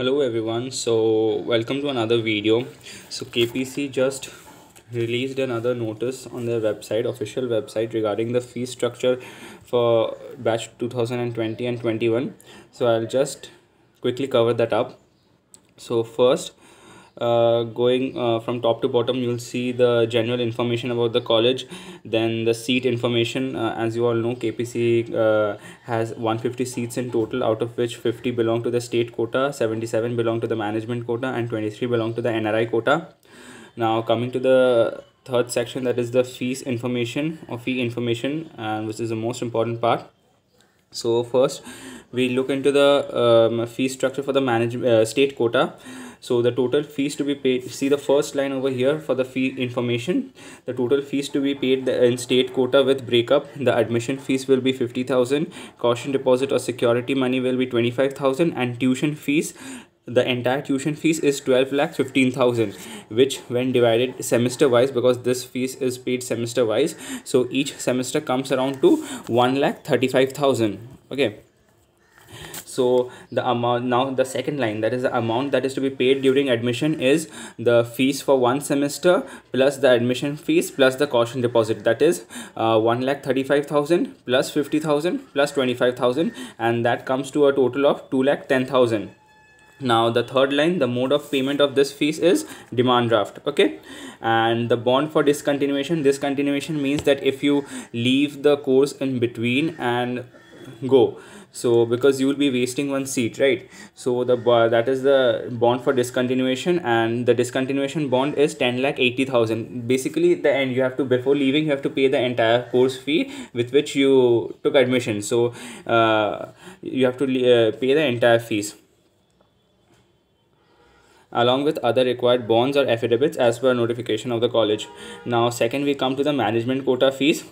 hello everyone so welcome to another video so kpc just released another notice on their website official website regarding the fee structure for batch 2020 and 21 so i'll just quickly cover that up so first uh, going uh, from top to bottom you'll see the general information about the college then the seat information uh, as you all know kpc uh, has 150 seats in total out of which 50 belong to the state quota 77 belong to the management quota and 23 belong to the nri quota now coming to the third section that is the fees information or fee information and which is the most important part so first we look into the um, fee structure for the manage uh, state quota so the total fees to be paid see the first line over here for the fee information the total fees to be paid in state quota with breakup the admission fees will be 50000 caution deposit or security money will be 25000 and tuition fees the entire tuition fees is 12 lakh 15000 which when divided semester wise because this fees is paid semester wise so each semester comes around to 1 lakh 35000 okay so the amount now the second line that is the amount that is to be paid during admission is the fees for one semester plus the admission fees plus the caution deposit that is uh, 1 lakh 35000 plus 50000 plus 25000 and that comes to a total of 2 lakh 10000 now the third line the mode of payment of this fees is demand draft okay and the bond for discontinuation discontinuation means that if you leave the course in between and go so because you will be wasting one seat right so the uh, that is the bond for discontinuation and the discontinuation bond is 10 lakh 80000 basically the end you have to before leaving you have to pay the entire course fee with which you took admission so uh, you have to uh, pay the entire fees along with other required bonds or affidavits as per notification of the college now second we come to the management quota fees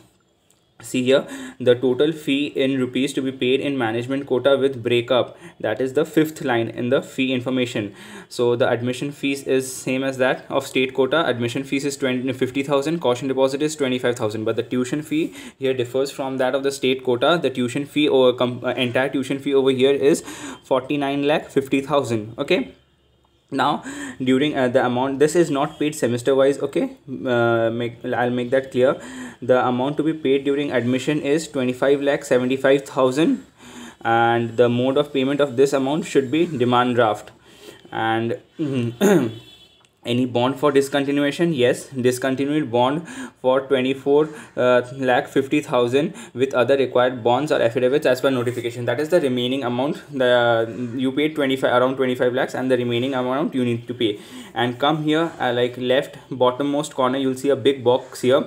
see here the total fee in rupees to be paid in management quota with breakup that is the fifth line in the fee information so the admission fees is same as that of state quota admission fees is 20 50000 caution deposit is 25000 but the tuition fee here differs from that of the state quota the tuition fee or uh, entire tuition fee over here is 49 lakh 50000 okay now during uh, the amount this is not paid semester wise okay uh, make i'll make that clear the amount to be paid during admission is 25 lakh 75 thousand and the mode of payment of this amount should be demand draft and any bond for discontinuation yes discontinued bond for 24 uh, lakh 50000 with other required bonds or affidavits as per notification that is the remaining amount the uh, you paid 25 around 25 lakhs and the remaining amount you need to pay and come here uh, like left bottom most corner you'll see a big box here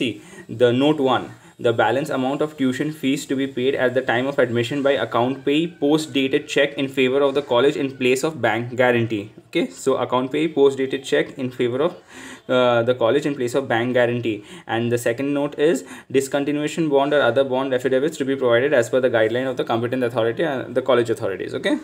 see the note 1 the balance amount of tuition fees to be paid at the time of admission by account pay post dated check in favor of the college in place of bank guarantee okay so account pay post dated check in favor of uh, the college in place of bank guarantee and the second note is discontinuation bond or other bond affidavits to be provided as per the guideline of the competent authority and uh, the college authorities okay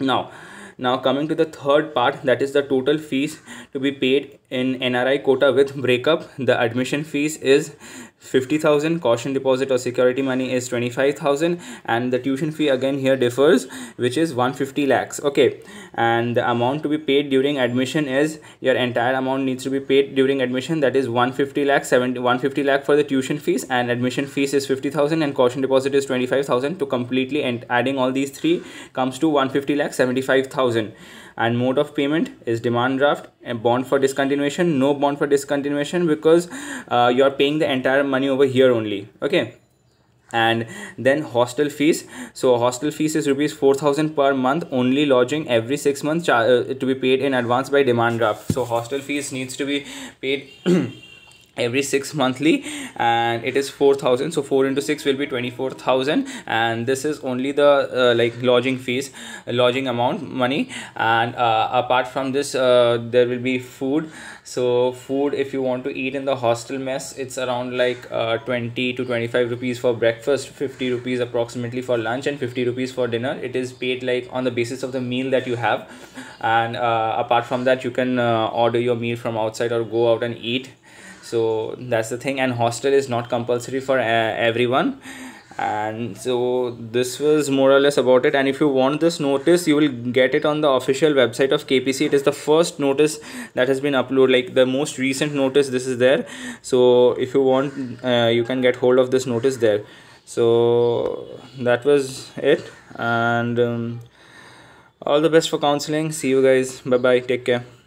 now now coming to the third part that is the total fees to be paid in NRI quota with breakup the admission fees is 50,000 caution deposit or security money is 25,000 and the tuition fee again here differs which is 150 lakhs okay and the amount to be paid during admission is your entire amount needs to be paid during admission that is 150 lakhs, 150 lakh for the tuition fees and admission fees is 50,000 and caution deposit is 25,000 to completely and adding all these three comes to 150 lakh 75,000 and mode of payment is demand draft and bond for discontinuation no bond for discontinuation because uh, you're paying the entire money over here only okay and then hostel fees so hostel fees is rupees 4000 per month only lodging every 6 months uh, to be paid in advance by demand draft so hostel fees needs to be paid every six monthly and it is 4000 so 4 into 6 will be 24000 and this is only the uh, like lodging fees lodging amount money and uh, apart from this uh, there will be food so food if you want to eat in the hostel mess it's around like uh, 20 to 25 rupees for breakfast 50 rupees approximately for lunch and 50 rupees for dinner it is paid like on the basis of the meal that you have and uh, apart from that you can uh, order your meal from outside or go out and eat so that's the thing and hostel is not compulsory for uh, everyone and so this was more or less about it and if you want this notice you will get it on the official website of kpc it is the first notice that has been uploaded like the most recent notice this is there so if you want uh, you can get hold of this notice there so that was it and um, all the best for counseling see you guys bye bye take care